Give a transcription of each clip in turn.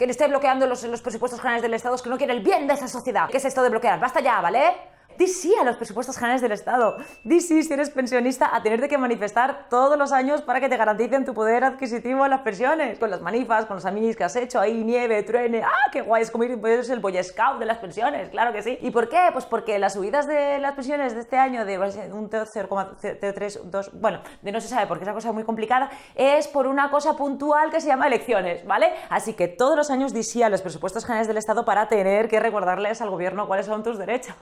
que le esté bloqueando los, los presupuestos generales del Estado, es que no quiere el bien de esa sociedad. ¿Qué es esto de bloquear? Basta ya, ¿vale? Di a los presupuestos generales del Estado. Di si eres pensionista, a tenerte que manifestar todos los años para que te garanticen tu poder adquisitivo en las pensiones. Con las manifas, con los aminis que has hecho, ahí nieve, truene. ¡Ah, qué guay! Es como ir pues, el boy scout de las pensiones, claro que sí. ¿Y por qué? Pues porque las subidas de las pensiones de este año de pues, un 0,32, bueno, de no se sabe porque es una cosa muy complicada, es por una cosa puntual que se llama elecciones, ¿vale? Así que todos los años di sí a los presupuestos generales del Estado para tener que recordarles al gobierno cuáles son tus derechos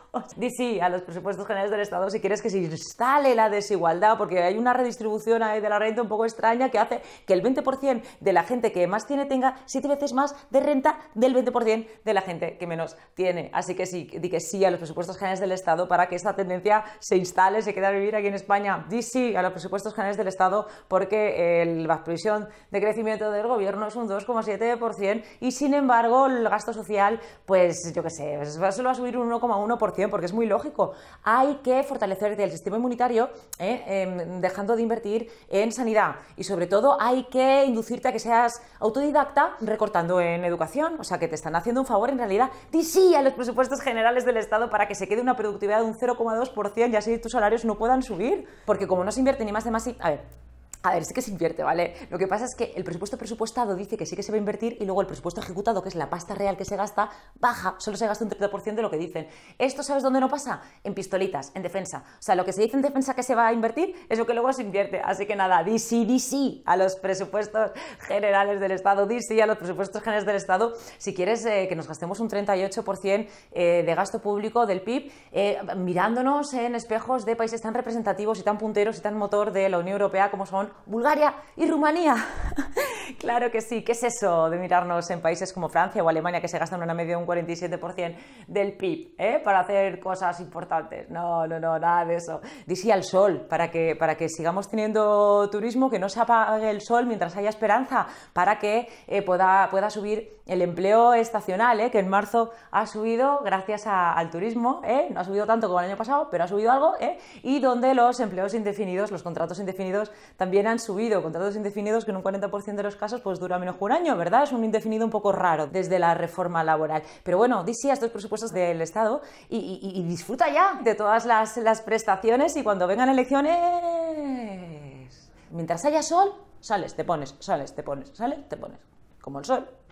a los presupuestos generales del Estado si quieres que se instale la desigualdad, porque hay una redistribución ahí de la renta un poco extraña que hace que el 20% de la gente que más tiene tenga siete veces más de renta del 20% de la gente que menos tiene. Así que sí, di que sí a los presupuestos generales del Estado para que esta tendencia se instale, se quede a vivir aquí en España. Di sí a los presupuestos generales del Estado porque eh, el, la previsión de crecimiento del gobierno es un 2,7% y sin embargo el gasto social, pues yo qué sé, solo va a subir un 1,1% porque es muy lógico. Hay que fortalecer el sistema inmunitario eh, em, dejando de invertir en sanidad y sobre todo hay que inducirte a que seas autodidacta recortando en educación. O sea que te están haciendo un favor en realidad. Di sí a los presupuestos generales del Estado para que se quede una productividad de un 0,2% y así tus salarios no puedan subir. Porque como no se invierte ni más de más... A ver, a ver, sí que se invierte, ¿vale? Lo que pasa es que el presupuesto presupuestado dice que sí que se va a invertir y luego el presupuesto ejecutado, que es la pasta real que se gasta, baja, solo se gasta un 30% de lo que dicen. ¿Esto sabes dónde no pasa? En pistolitas, en defensa. O sea, lo que se dice en defensa que se va a invertir es lo que luego se invierte. Así que nada, di sí, di sí a los presupuestos generales del Estado, di sí a los presupuestos generales del Estado. Si quieres eh, que nos gastemos un 38% eh, de gasto público del PIB, eh, mirándonos en espejos de países tan representativos y tan punteros y tan motor de la Unión Europea como son Bulgaria y Rumanía. claro que sí. ¿Qué es eso de mirarnos en países como Francia o Alemania que se gastan una media de un 47% del PIB eh, para hacer cosas importantes? No, no, no, nada de eso. dice al sol para que, para que sigamos teniendo turismo, que no se apague el sol mientras haya esperanza, para que eh, pueda, pueda subir el empleo estacional, eh, que en marzo ha subido gracias al turismo, no ha subido tanto como el año pasado, pero ha subido algo, y donde los empleos indefinidos, los contratos indefinidos también han subido, contratos indefinidos que en un 40% de los casos pues dura menos que un año, ¿verdad? Es un indefinido un poco raro desde la reforma laboral. Pero bueno, di estos presupuestos del Estado y, disfruta ya de todas las, las prestaciones y cuando vengan elecciones... Mientras haya sol, sales, te pones, sales, te pones, sales, te pones. Como el sol.